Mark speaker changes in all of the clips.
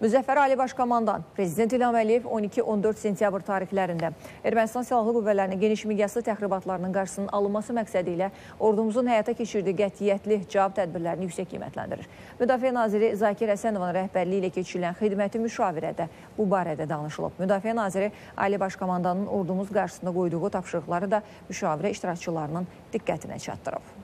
Speaker 1: Müzəffər Ali Baş Komandan Prezident İlham Əliyev 12-14 sentyabr tarixlərində Ermənistan Silahlı Qüvvələrinin geniş miqyaslı təxribatlarının qarşısının alınması məqsədi ilə ordumuzun həyata keçirdiyi qətiyyətli cavab tədbirlərini yüksək qiymətləndirir. Müdafiə Naziri Zakir Əsənovun rəhbərliyi ilə keçirilən xidməti müşavirədə bu barədə danışılıb. Müdafiə Naziri Ali Baş Komandanın ordumuz qarşısında qoyduğu tapşırıqları da müşavirə iştirakçılarının diqqətinə çatdırıb.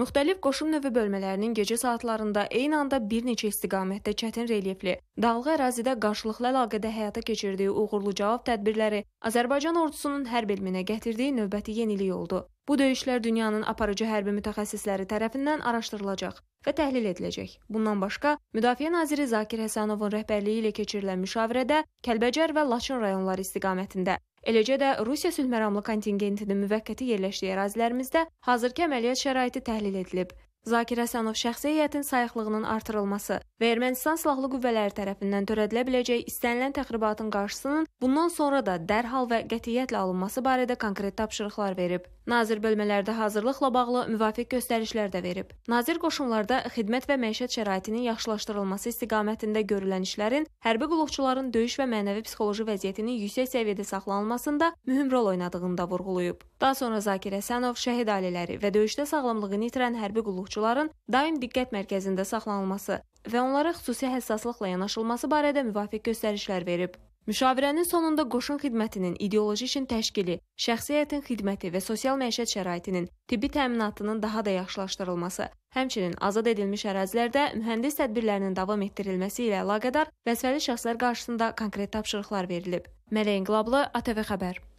Speaker 2: Müxtəlif qoşun növü bölmələrinin gecə saatlarında eyni anda bir neçə istiqamətdə çətin relyefli, dağlıq ərazidə qarşılıqlı əlaqədə həyata keçirdiyi uğurlu cavab tədbirləri Azərbaycan ordusunun hərb elminə gətirdiyi növbəti yenilik oldu. Bu döyüşlər dünyanın aparıcı hərbi mütəxəssisləri tərəfindən araşdırılacaq və təhlil ediləcək. Bundan başqa, Müdafiə naziri Zakir Həsənovun rəhbərliyi ilə keçirilən müşavirədə Kəlbəcər və Laçın rayonları istiqamətində Eləcə də Rusiya sülhməramlı kontingentinin müvəqqəti yerləşdiyi ərazilərimizdə hazırki əməliyyat şəraiti təhlil edilib. Zakir Həsənov şəxsi heyətin sayıqlığının artırılması və Ermənistan silahlı qüvvələri tərəfindən törədilə biləcək istənilən təxribatın qarşısının bundan sonra da dərhal və qətiyyətlə alınması barədə konkret tapşırıqlar verib. Nazir bölmələrdə hazırlıqla bağlı müvafiq göstərişlər də verib. Nazir qoşunlarda xidmət və məişət şəraitinin yaxşılaşdırılması istiqamətində görülən işlərin hərbi qulluqçuların döyüş və mənəvi psixoloji vəziyyətinin yüksək səviyyədə saxlanılmasında mühüm rol oynadığını da vurğulayıb. Daha sonra Zakir Həsənov şəhid ailələri və döyüşdə sağlamlığını itirən hərbi qulluqçu hüquqçuların daim diqqət mərkəzində saxlanılması və onlara xüsusi həssaslıqla yanaşılması barədə müvafiq göstərişlər verib. Müşavirənin sonunda qoşun xidmətinin ideoloji işin təşkili, şəxsiyyətin xidməti və sosial məişət şəraitinin, tibbi təminatının daha da yaxşılaşdırılması, həmçinin azad edilmiş ərazilərdə mühəndis tədbirlərinin davam etdirilməsi ilə əlaqədar vəzifəli şəxslər qarşısında konkret tapşırıqlar verilib. Mələ İnqilablı, ATV xəbər.